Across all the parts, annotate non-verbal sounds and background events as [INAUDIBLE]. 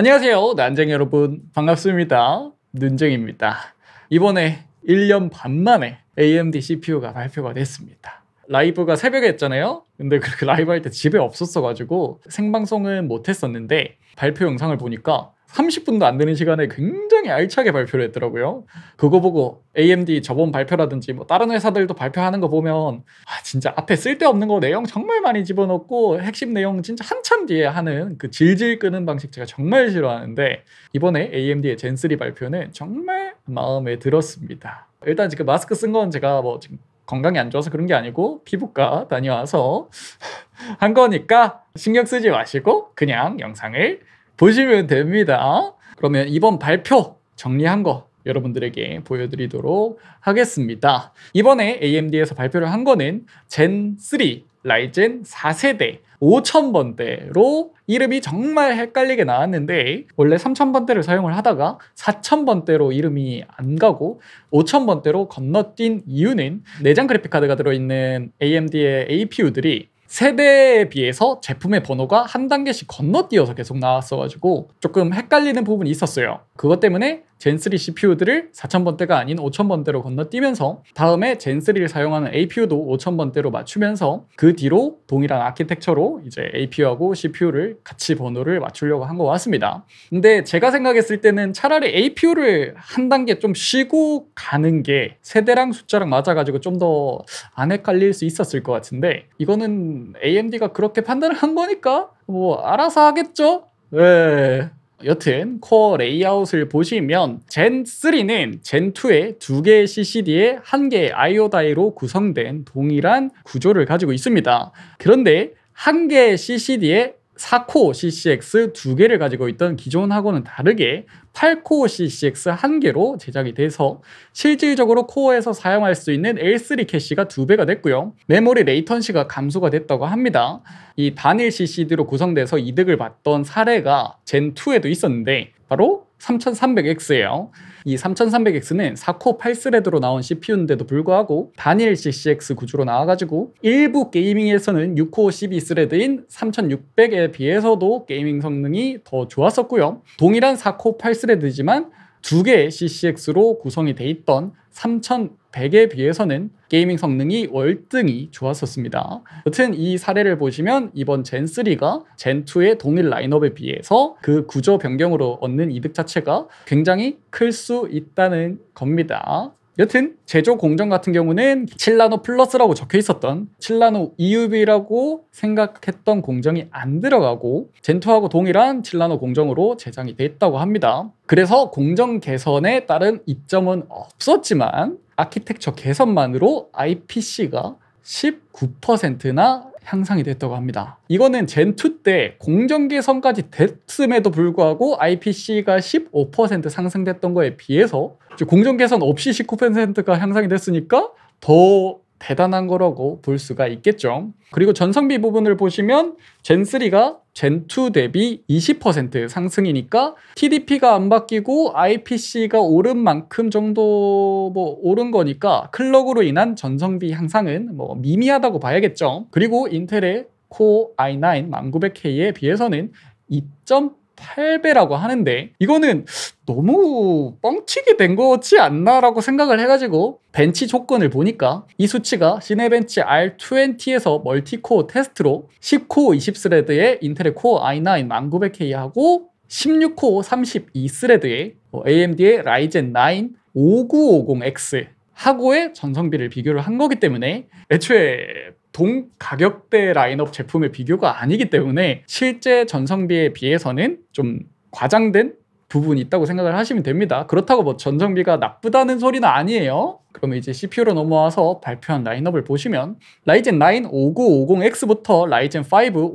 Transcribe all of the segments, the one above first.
안녕하세요. 난쟁이 여러분. 반갑습니다. 눈쟁입니다. 이번에 1년 반 만에 AMD CPU가 발표가 됐습니다. 라이브가 새벽에 했잖아요. 근데 그렇게 라이브 할 때 집에 없었어가지고 생방송은 못했었는데 발표 영상을 보니까 30분도 안 되는 시간에 굉장히 알차게 발표를 했더라고요. 그거 보고 AMD 저번 발표라든지 뭐 다른 회사들도 발표하는 거 보면 아 진짜 앞에 쓸데없는 거 내용 정말 많이 집어넣고 핵심 내용 진짜 한참 뒤에 하는 그 질질 끄는 방식 제가 정말 싫어하는데 이번에 AMD의 젠3 발표는 정말 마음에 들었습니다. 일단 지금 마스크 쓴 건 제가 뭐 지금 건강이 안 좋아서 그런 게 아니고 피부과 다녀와서 [LAUGHS] 한 거니까 신경 쓰지 마시고 그냥 영상을 보시면 됩니다. 그러면 이번 발표 정리한 거 여러분들에게 보여드리도록 하겠습니다. 이번에 AMD에서 발표를 한 거는 젠3 라이젠 4세대 5000번대로 이름이 정말 헷갈리게 나왔는데 원래 3000번대를 사용을 하다가 4000번대로 이름이 안 가고 5000번대로 건너뛴 이유는 내장 그래픽 카드가 들어있는 AMD의 APU들이 세대에 비해서 제품의 번호가 한 단계씩 건너뛰어서 계속 나왔어가지고 조금 헷갈리는 부분이 있었어요. 그것 때문에 젠3 CPU들을 4000번대가 아닌 5000번대로 건너뛰면서 다음에 젠3를 사용하는 APU도 5000번대로 맞추면서 그 뒤로 동일한 아키텍처로 이제 APU하고 CPU를 같이 번호를 맞추려고 한 것 같습니다. 근데 제가 생각했을 때는 차라리 APU를 한 단계 좀 쉬고 가는 게 세대랑 숫자랑 맞아가지고 좀 더 안 헷갈릴 수 있었을 것 같은데 이거는 AMD가 그렇게 판단을 한 거니까 뭐 알아서 하겠죠? 네. 여튼 코어 레이아웃을 보시면 젠3는 젠2의 두 개의 CCD에 한 개의 IO 다이로 구성된 동일한 구조를 가지고 있습니다. 그런데 한 개의 CCD에 4코어 CCX 두 개를 가지고 있던 기존하고는 다르게 8코어 CCX 한 개로 제작이 돼서 실질적으로 코어에서 사용할 수 있는 L3 캐시가 두 배가 됐고요. 메모리 레이턴시가 감소가 됐다고 합니다. 이 단일 CCD로 구성돼서 이득을 봤던 사례가 젠2에도 있었는데 바로 3300X예요. 이 3300X는 4코 8스레드로 나온 CPU인데도 불구하고 단일 GCX 구조로 나와가지고 일부 게이밍에서는 6코 12스레드인 3600에 비해서도 게이밍 성능이 더 좋았었고요. 동일한 4코 8스레드지만 두 개의 CCX로 구성이 돼 있던 3100에 비해서는 게이밍 성능이 월등히 좋았었습니다. 여튼 이 사례를 보시면 이번 젠3가 젠2의 동일 라인업에 비해서 그 구조 변경으로 얻는 이득 자체가 굉장히 클 수 있다는 겁니다. 여튼 제조 공정 같은 경우는 7나노 플러스라고 적혀 있었던 7나노 EUV라고 생각했던 공정이 안 들어가고 젠투하고 동일한 7나노 공정으로 제작이 됐다고 합니다. 그래서 공정 개선에 따른 이점은 없었지만 아키텍처 개선만으로 IPC가 19%나 향상이 됐다고 합니다. 이거는 젠2 때 공정 개선까지 됐음에도 불구하고 IPC가 15% 상승됐던 거에 비해서 공정 개선 없이 19%가 향상이 됐으니까 더 대단한 거라고 볼 수가 있겠죠. 그리고 전성비 부분을 보시면 젠3가 젠2 대비 20% 상승이니까 TDP가 안 바뀌고 IPC가 오른 만큼 정도 뭐 오른 거니까 클럭으로 인한 전성비 향상은 뭐 미미하다고 봐야겠죠. 그리고 인텔의 코어 i9 1900K에 비해서는 8배라고 하는데 이거는 너무 뻥튀기 된 거지 않나라고 생각을 해가지고 벤치 조건을 보니까 이 수치가 시네벤치 R20에서 멀티코어 테스트로 10코어 20스레드에 인텔의 코어 i9 1900K하고 16코어 32스레드에 어, AMD의 라이젠 9 5950X 하고의 전성비를 비교를 한 거기 때문에 애초에 동 가격대 라인업 제품의 비교가 아니기 때문에 실제 전성비에 비해서는 좀 과장된 부분이 있다고 생각을 하시면 됩니다. 그렇다고 뭐 전성비가 나쁘다는 소리는 아니에요. 그럼 이제 CPU로 넘어와서 발표한 라인업을 보시면 라이젠 9 5950X부터 라이젠 5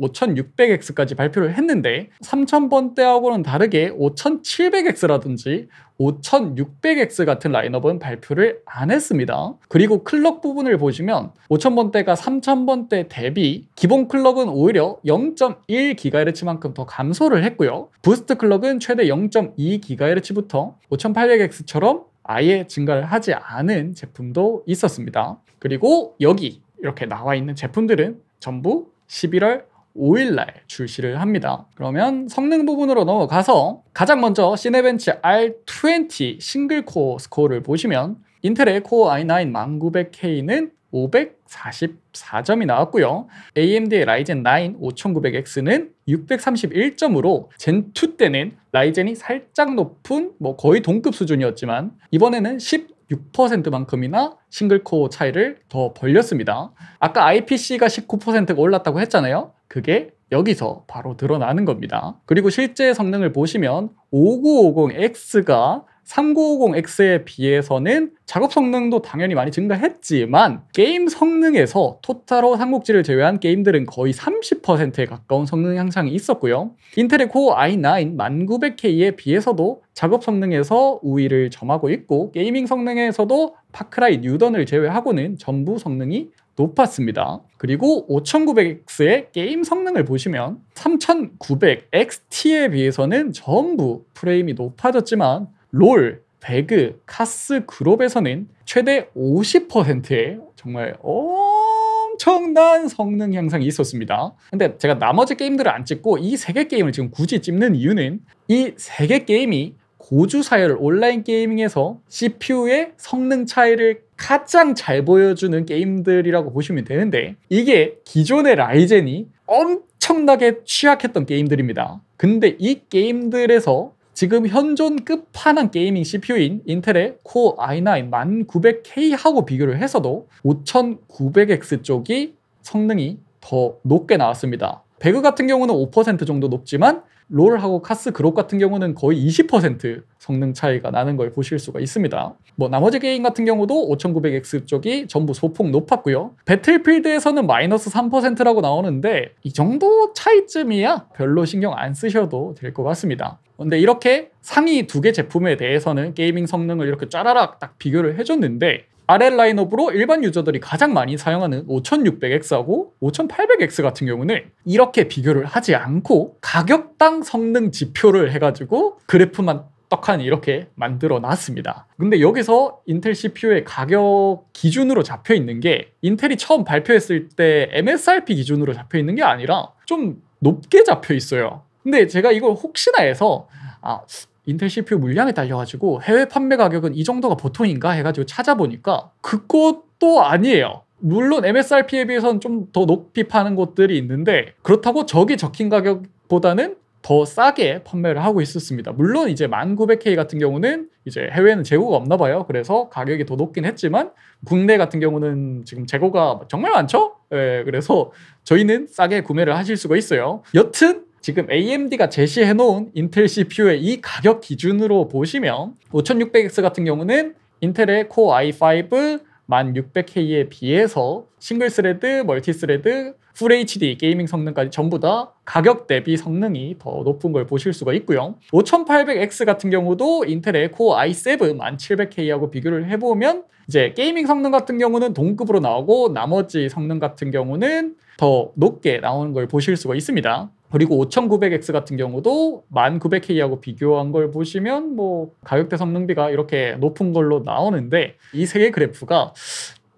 5600X까지 발표를 했는데 3000번대하고는 다르게 5700X라든지 5600X 같은 라인업은 발표를 안 했습니다. 그리고 클럭 부분을 보시면 5000번대가 3000번대 대비 기본 클럭은 오히려 0.1GHz만큼 더 감소를 했고요. 부스트 클럭은 최대 0.2GHz부터 5800X처럼 아예 증가를 하지 않은 제품도 있었습니다. 그리고 여기 이렇게 나와 있는 제품들은 전부 11월 5일날 출시를 합니다. 그러면 성능 부분으로 넘어가서 가장 먼저 시네벤치 R20 싱글 코어 스코어를 보시면 인텔의 코어 i9 1900K는 500 44점이 나왔고요. AMD의 라이젠 9 5900X는 631점으로 젠2 때는 라이젠이 살짝 높은 뭐 거의 동급 수준이었지만 이번에는 16%만큼이나 싱글코어 차이를 더 벌렸습니다. 아까 IPC가 19%가 올랐다고 했잖아요. 그게 여기서 바로 드러나는 겁니다. 그리고 실제 성능을 보시면 5950X가 3950X에 비해서는 작업 성능도 당연히 많이 증가했지만 게임 성능에서 토탈로 삼국지를 제외한 게임들은 거의 30%에 가까운 성능 향상이 있었고요. 인텔의 코어 i9 1900K에 비해서도 작업 성능에서 우위를 점하고 있고 게이밍 성능에서도 파크라이 뉴던을 제외하고는 전부 성능이 높았습니다. 그리고 5900X의 게임 성능을 보시면 3900XT에 비해서는 전부 프레임이 높아졌지만 롤, 배그, 카스 그룹에서는 최대 50%의 정말 엄청난 성능 향상이 있었습니다. 근데 제가 나머지 게임들을 안 찍고 이 세 개 게임을 지금 굳이 찍는 이유는 이 세 개 게임이 고주사열 온라인 게이밍에서 CPU의 성능 차이를 가장 잘 보여주는 게임들이라고 보시면 되는데 이게 기존의 라이젠이 엄청나게 취약했던 게임들입니다. 근데 이 게임들에서 지금 현존 끝판왕 게이밍 CPU인 인텔의 코어 i9 1900K하고 비교를 해서도 5900X 쪽이 성능이 더 높게 나왔습니다. 배그 같은 경우는 5% 정도 높지만 롤하고 카스 그룹 같은 경우는 거의 20% 성능 차이가 나는 걸 보실 수가 있습니다. 뭐 나머지 게임 같은 경우도 5900X 쪽이 전부 소폭 높았고요. 배틀필드에서는 마이너스 3%라고 나오는데 이 정도 차이쯤이야 별로 신경 안 쓰셔도 될 것 같습니다. 근데 이렇게 상위 두 개 제품에 대해서는 게이밍 성능을 이렇게 짜라락 딱 비교를 해줬는데 RL 라인업으로 일반 유저들이 가장 많이 사용하는 5600X하고 5800X 같은 경우는 이렇게 비교를 하지 않고 가격당 성능 지표를 해가지고 그래프만 떡하니 이렇게 만들어 놨습니다. 근데 여기서 인텔 CPU의 가격 기준으로 잡혀 있는 게 인텔이 처음 발표했을 때 MSRP 기준으로 잡혀 있는 게 아니라 좀 높게 잡혀 있어요. 근데 제가 이걸 혹시나 해서 아, 인텔 CPU 물량에 달려가지고 해외 판매 가격은 이 정도가 보통인가 해가지고 찾아보니까 그것도 아니에요. 물론 MSRP에 비해서는 좀 더 높이 파는 곳들이 있는데 그렇다고 저기 적힌 가격보다는 더 싸게 판매를 하고 있었습니다. 물론 이제 1900K 같은 경우는 이제 해외에는 재고가 없나 봐요. 그래서 가격이 더 높긴 했지만 국내 같은 경우는 지금 재고가 정말 많죠? 예, 그래서 저희는 싸게 구매를 하실 수가 있어요. 여튼 지금 AMD가 제시해놓은 인텔 CPU의 이 가격 기준으로 보시면 5600X 같은 경우는 인텔의 Core i5 1600K에 비해서 싱글 스레드, 멀티 스레드, f HD 게이밍 성능까지 전부 다 가격 대비 성능이 더 높은 걸 보실 수가 있고요. 5800X 같은 경우도 인텔의 Core i7 1700K하고 비교를 해보면 이제 게이밍 성능 같은 경우는 동급으로 나오고 나머지 성능 같은 경우는 더 높게 나오는 걸 보실 수가 있습니다. 그리고 5900X 같은 경우도 1900K하고 비교한 걸 보시면 뭐 가격대 성능비가 이렇게 높은 걸로 나오는데 이 세개 그래프가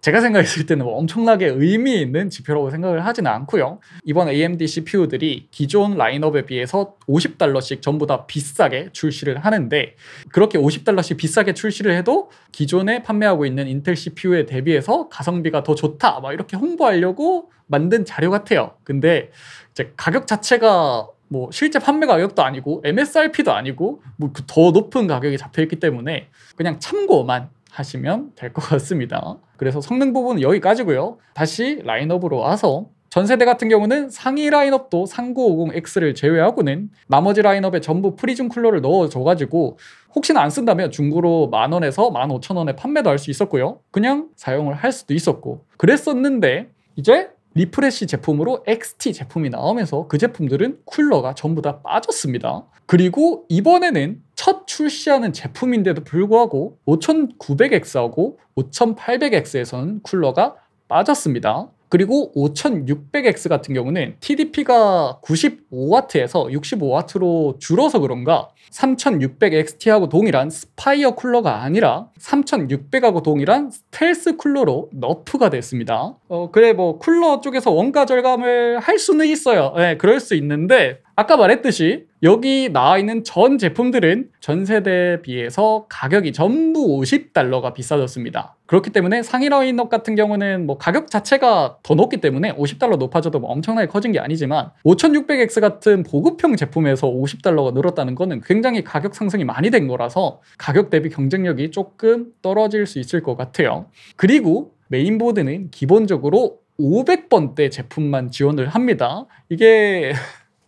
제가 생각했을 때는 뭐 엄청나게 의미 있는 지표라고 생각을 하진 않고요. 이번 AMD CPU들이 기존 라인업에 비해서 50달러씩 전부 다 비싸게 출시를 하는데 그렇게 50달러씩 비싸게 출시를 해도 기존에 판매하고 있는 인텔 CPU에 대비해서 가성비가 더 좋다 막 이렇게 홍보하려고 만든 자료 같아요. 근데 이제 가격 자체가 뭐 실제 판매 가격도 아니고 MSRP도 아니고 뭐더 그 높은 가격이 잡혀 있기 때문에 그냥 참고만 하시면 될 것 [LAUGHS] 같습니다. 그래서 성능 부분은 여기까지고요. 다시 라인업으로 와서 전세대 같은 경우는 상위 라인업도 3950X를 제외하고는 나머지 라인업에 전부 프리즘 쿨러를 넣어줘가지고 혹시나 안 쓴다면 중고로 만원에서 만오천원에 판매도 할 수 있었고요. 그냥 사용을 할 수도 있었고 그랬었는데 이제 리프레쉬 제품으로 XT 제품이 나오면서 그 제품들은 쿨러가 전부 다 빠졌습니다. 그리고 이번에는 첫 출시하는 제품인데도 불구하고 5900X하고 5800X에서는 쿨러가 빠졌습니다. 그리고 5600X 같은 경우는 TDP가 95W에서 65W로 줄어서 그런가 3600XT하고 동일한 스파이어 쿨러가 아니라 3600하고 동일한 스텔스 쿨러로 너프가 됐습니다. 어, 그래 뭐 쿨러 쪽에서 원가 절감을 할 수는 있어요. 네, 그럴 수 있는데 아까 말했듯이 여기 나와 있는 전 제품들은 전세대에 비해서 가격이 전부 50달러가 비싸졌습니다. 그렇기 때문에 상위 라인업 같은 경우는 뭐 가격 자체가 더 높기 때문에 50달러 높아져도 뭐 엄청나게 커진 게 아니지만 5600X 같은 보급형 제품에서 50달러가 늘었다는 거는 굉장히 가격 상승이 많이 된 거라서 가격 대비 경쟁력이 조금 떨어질 수 있을 것 같아요. 그리고 메인보드는 기본적으로 500번대 제품만 지원을 합니다. 이게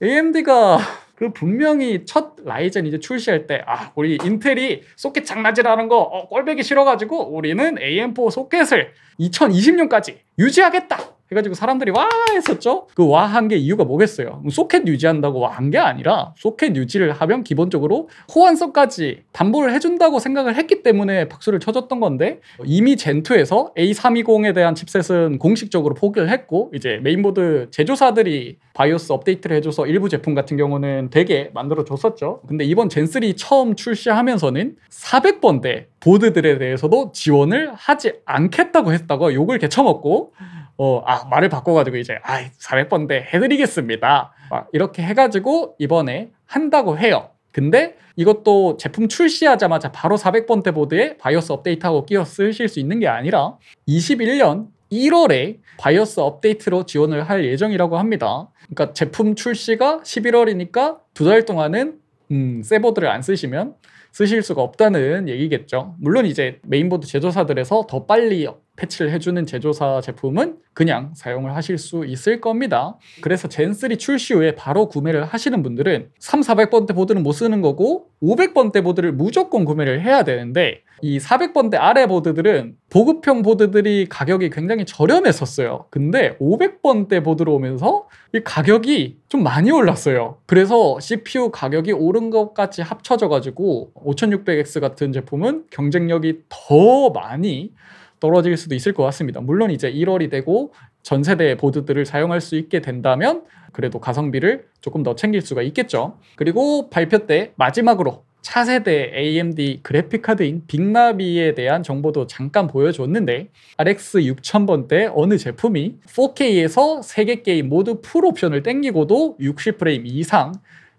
AMD가 [LAUGHS] 그 분명히 첫 라이젠 이제 출시할 때 아 우리 인텔이 소켓 장난질하는 거 어, 꼴배기 싫어가지고 우리는 AM4 소켓을 2020년까지 유지하겠다. 해가지고 사람들이 와 했었죠. 그 와 한 게 이유가 뭐겠어요? 뭐 소켓 유지한다고 와 한 게 아니라 소켓 유지를 하면 기본적으로 호환성까지 담보를 해준다고 생각을 했기 때문에 박수를 쳐줬던 건데 이미 젠2에서 A320에 대한 칩셋은 공식적으로 포기를 했고 이제 메인보드 제조사들이 바이오스 업데이트를 해줘서 일부 제품 같은 경우는 되게 만들어줬었죠. 근데 이번 젠3 처음 출시하면서는 400번대 보드들에 대해서도 지원을 하지 않겠다고 했다고 욕을 개쳐먹고 어, 아, 말을 바꿔가지고 이제, 아, 400번대 해드리겠습니다. 막 이렇게 해가지고 이번에 한다고 해요. 근데 이것도 제품 출시하자마자 바로 400번대 보드에 바이오스 업데이트하고 끼워 쓰실 수 있는 게 아니라 21년 1월에 바이오스 업데이트로 지원을 할 예정이라고 합니다. 그러니까 제품 출시가 11월이니까 두 달 동안은 음, 새 보드를 안 쓰시면 쓰실 수가 없다는 얘기겠죠. 물론 이제 메인보드 제조사들에서 더 빨리 패치를 해주는 제조사 제품은 그냥 사용을 하실 수 있을 겁니다. 그래서 젠3 출시 후에 바로 구매를 하시는 분들은 3, 400번대 보드는 못 쓰는 거고 500번대 보드를 무조건 구매를 해야 되는데 이 400번대 아래 보드들은 보급형 보드들이 가격이 굉장히 저렴했었어요. 근데 500번대 보드로 오면서 이 가격이 좀 많이 올랐어요. 그래서 CPU 가격이 오른 것 같이 합쳐져 가지고 5600X 같은 제품은 경쟁력이 더 많이 떨어질 수도 있을 것 같습니다. 물론 이제 1월이 되고 전 세대의 보드들을 사용할 수 있게 된다면 그래도 가성비를 조금 더 챙길 수가 있겠죠. 그리고 발표 때 마지막으로 차세대 AMD 그래픽카드인 빅나비에 대한 정보도 잠깐 보여줬는데 RX 6000번대 어느 제품이 4K에서 3개 게임 모두 풀 옵션을 땡기고도 60프레임 이상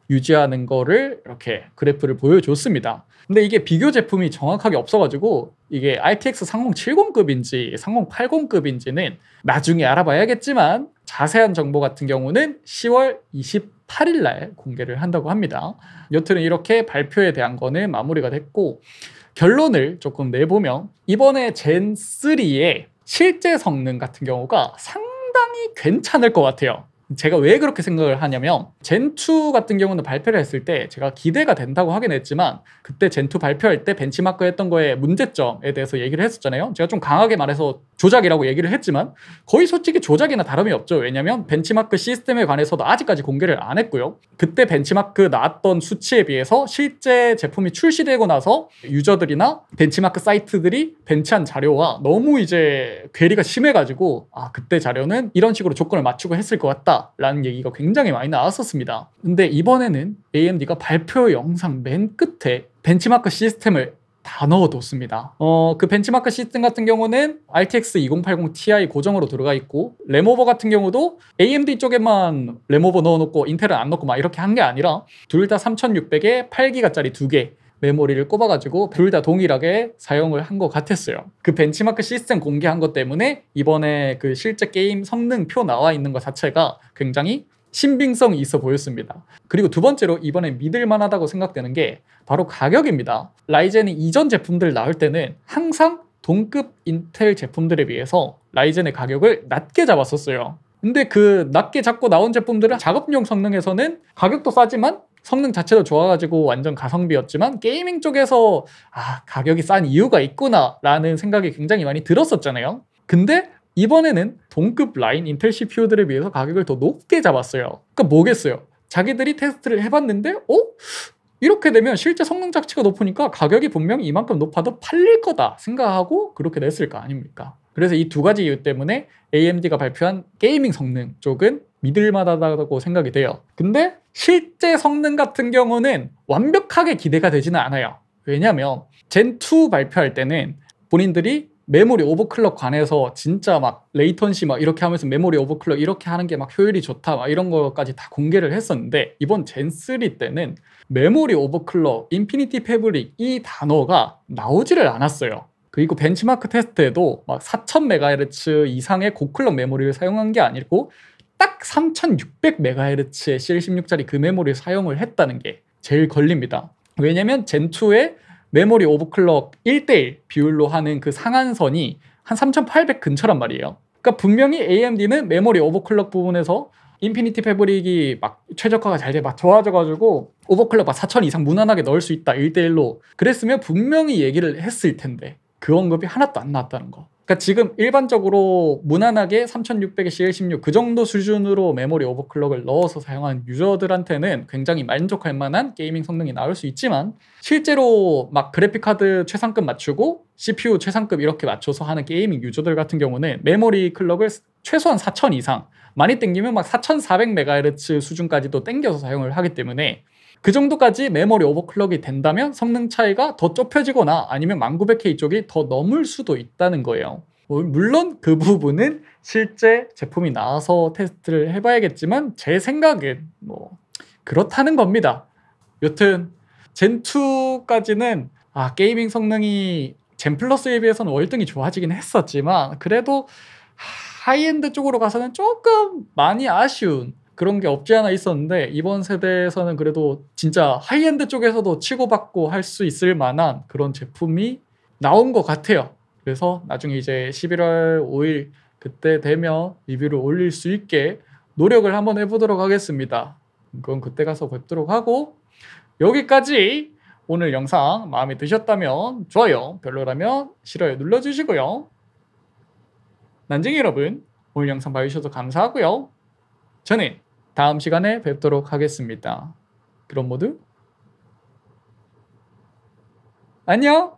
유지하는 거를 이렇게 그래프를 보여줬습니다. 근데 이게 비교 제품이 정확하게 없어가지고 이게 RTX 3070급인지 3080급인지는 나중에 알아봐야겠지만 자세한 정보 같은 경우는 10월 28일 날 공개를 한다고 합니다. 여튼 이렇게 발표에 대한 거는 마무리가 됐고 결론을 조금 내보면 이번에 젠3의 실제 성능 같은 경우가 상당히 괜찮을 것 같아요. 제가 왜 그렇게 생각을 하냐면 젠2 같은 경우는 발표를 했을 때 제가 기대가 된다고 하긴 했지만 그때 젠2 발표할 때 벤치마크 했던 거의 문제점에 대해서 얘기를 했었잖아요. 제가 좀 강하게 말해서 조작이라고 얘기를 했지만 거의 솔직히 조작이나 다름이 없죠. 왜냐면 벤치마크 시스템에 관해서도 아직까지 공개를 안 했고요. 그때 벤치마크 나왔던 수치에 비해서 실제 제품이 출시되고 나서 유저들이나 벤치마크 사이트들이 벤치한 자료와 너무 이제 괴리가 심해가지고 아 그때 자료는 이런 식으로 조건을 맞추고 했을 것 같다. 라는 얘기가 굉장히 많이 나왔었습니다. 근데 이번에는 AMD가 발표 영상 맨 끝에 벤치마크 시스템을 다 넣어뒀습니다. 어, 그 벤치마크 시스템 같은 경우는 RTX 2080 Ti 고정으로 들어가 있고 레모버 같은 경우도 AMD 쪽에만 레모버 넣어놓고 인텔은 안 넣고 막 이렇게 한 게 아니라 둘 다 3600에 8기가짜리 두 개. 메모리를 꼽아가지고 둘 다 동일하게 사용을 한 것 같았어요. 그 벤치마크 시스템 공개한 것 때문에 이번에 그 실제 게임 성능표 나와 있는 것 자체가 굉장히 신빙성이 있어 보였습니다. 그리고 두 번째로 이번에 믿을만하다고 생각되는 게 바로 가격입니다. 라이젠이 이전 제품들 나올 때는 항상 동급 인텔 제품들에 비해서 라이젠의 가격을 낮게 잡았었어요. 근데 그 낮게 잡고 나온 제품들은 작업용 성능에서는 가격도 싸지만 성능 자체도 좋아가지고 완전 가성비였지만 게이밍 쪽에서 아 가격이 싼 이유가 있구나라는 생각이 굉장히 많이 들었었잖아요. 근데 이번에는 동급 라인 인텔 CPU들에 비해서 가격을 더 높게 잡았어요. 그러니까 뭐겠어요? 자기들이 테스트를 해봤는데 어? 이렇게 되면 실제 성능 자체가 높으니까 가격이 분명 이만큼 높아도 팔릴 거다 생각하고 그렇게 됐을거 아닙니까? 그래서 이 두 가지 이유 때문에 AMD가 발표한 게이밍 성능 쪽은 믿을 만하다고 생각이 돼요. 근데 실제 성능 같은 경우는 완벽하게 기대가 되지는 않아요. 왜냐면 젠2 발표할 때는 본인들이 메모리 오버클럭 관해서 진짜 막 레이턴시 막 이렇게 하면서 메모리 오버클럭 이렇게 하는 게 막 효율이 좋다 막 이런 거까지 다 공개를 했었는데 이번 젠3 때는 메모리 오버클럭, 인피니티 패브릭 이 단어가 나오지를 않았어요. 그리고 벤치마크 테스트에도 막 4000MHz 이상의 고클럭 메모리를 사용한 게 아니고 딱 3600MHz의 CL16짜리 그메모리 사용을 했다는 게 제일 걸립니다. 왜냐면 젠2의 메모리 오버클럭 1대1 비율로 하는 그 상한선이 한 3800 근처란 말이에요. 그러니까 분명히 AMD는 메모리 오버클럭 부분에서 인피니티 패브릭이 막 최적화가 잘 돼 막 좋아져가지고 오버클럭 막4000 이상 무난하게 넣을 수 있다 1대1로 그랬으면 분명히 얘기를 했을 텐데 그 언급이 하나도 안 나왔다는 거 그러니까 지금 일반적으로 무난하게 3600에 CL16 그 정도 수준으로 메모리 오버클럭을 넣어서 사용한 유저들한테는 굉장히 만족할 만한 게이밍 성능이 나올 수 있지만 실제로 막 그래픽카드 최상급 맞추고 CPU 최상급 이렇게 맞춰서 하는 게이밍 유저들 같은 경우는 메모리 클럭을 최소한 4000 이상 많이 땡기면 막 4400MHz 수준까지도 땡겨서 사용을 하기 때문에 그 정도까지 메모리 오버클럭이 된다면 성능 차이가 더 좁혀지거나 아니면 1900K 쪽이 더 넘을 수도 있다는 거예요. 뭐, 물론 그 부분은 실제 제품이 나와서 테스트를 해봐야겠지만 제 생각엔 뭐 그렇다는 겁니다. 여튼 젠2까지는 아 게이밍 성능이 젠 플러스에 비해서는 월등히 좋아지긴 했었지만 그래도 하이엔드 쪽으로 가서는 조금 많이 아쉬운 그런 게 없지 않아 있었는데 이번 세대에서는 그래도 진짜 하이엔드 쪽에서도 치고받고 할 수 있을 만한 그런 제품이 나온 것 같아요. 그래서 나중에 이제 11월 5일 그때 되면 리뷰를 올릴 수 있게 노력을 한번 해보도록 하겠습니다. 그건 그때 가서 뵙도록 하고 여기까지 오늘 영상 마음에 드셨다면 좋아요, 별로라면 싫어요 눌러주시고요. 난쟁이 여러분 오늘 영상 봐주셔서 감사하고요. 저는 다음 시간에 뵙도록 하겠습니다. 그럼 모두 안녕!